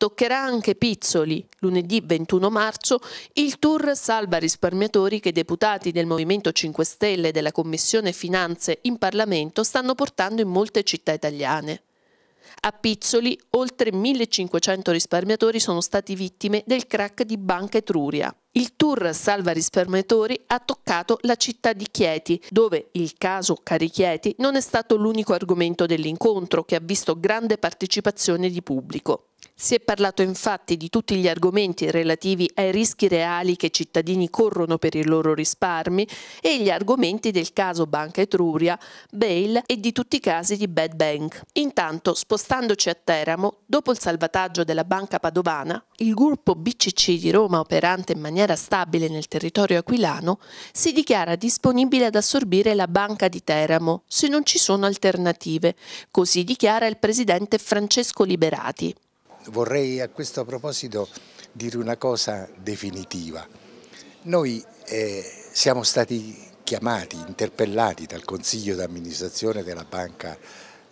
Toccherà anche Pizzoli, lunedì 21 marzo, il tour Salva risparmiatori che i deputati del Movimento 5 Stelle e della Commissione Finanze in Parlamento stanno portando in molte città italiane. A Pizzoli oltre 1500 risparmiatori sono stati vittime del crack di Banca Etruria. Il tour Salva risparmiatori ha toccato la città di Chieti, dove il caso Cari Chieti non è stato l'unico argomento dell'incontro che ha visto grande partecipazione di pubblico. Si è parlato infatti di tutti gli argomenti relativi ai rischi reali che i cittadini corrono per i loro risparmi e gli argomenti del caso Banca Etruria, Bail e di tutti i casi di Bad Bank. Intanto, spostandoci a Teramo, dopo il salvataggio della Banca Padovana, il gruppo BCC di Roma operante in maniera stabile nel territorio aquilano si dichiara disponibile ad assorbire la Banca di Teramo se non ci sono alternative, così dichiara il presidente Francesco Liberati vorrei a questo proposito dire una cosa definitiva. Noi eh, siamo stati chiamati, interpellati dal Consiglio d'amministrazione della Banca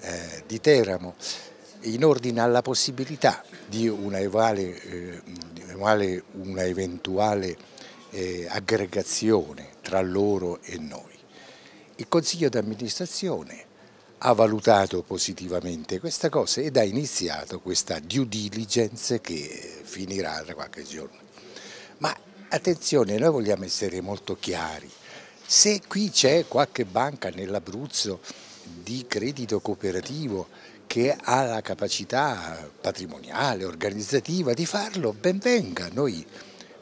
eh, di Teramo in ordine alla possibilità di una, evale, eh, una eventuale eh, aggregazione tra loro e noi. Il Consiglio d'amministrazione ha valutato positivamente questa cosa ed ha iniziato questa due diligence che finirà tra qualche giorno. Ma attenzione, noi vogliamo essere molto chiari. Se qui c'è qualche banca nell'Abruzzo di credito cooperativo che ha la capacità patrimoniale, organizzativa di farlo, ben venga. Noi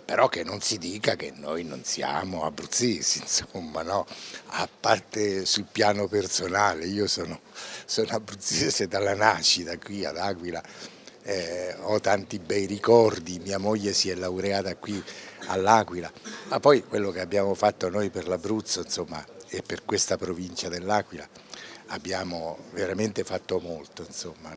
però che non si dica che noi non siamo abruzzesi, insomma, no? a parte sul piano personale, io sono, sono abruzzese dalla nascita qui ad Aquila, eh, ho tanti bei ricordi, mia moglie si è laureata qui all'Aquila, ma poi quello che abbiamo fatto noi per l'Abruzzo insomma, e per questa provincia dell'Aquila abbiamo veramente fatto molto. Insomma.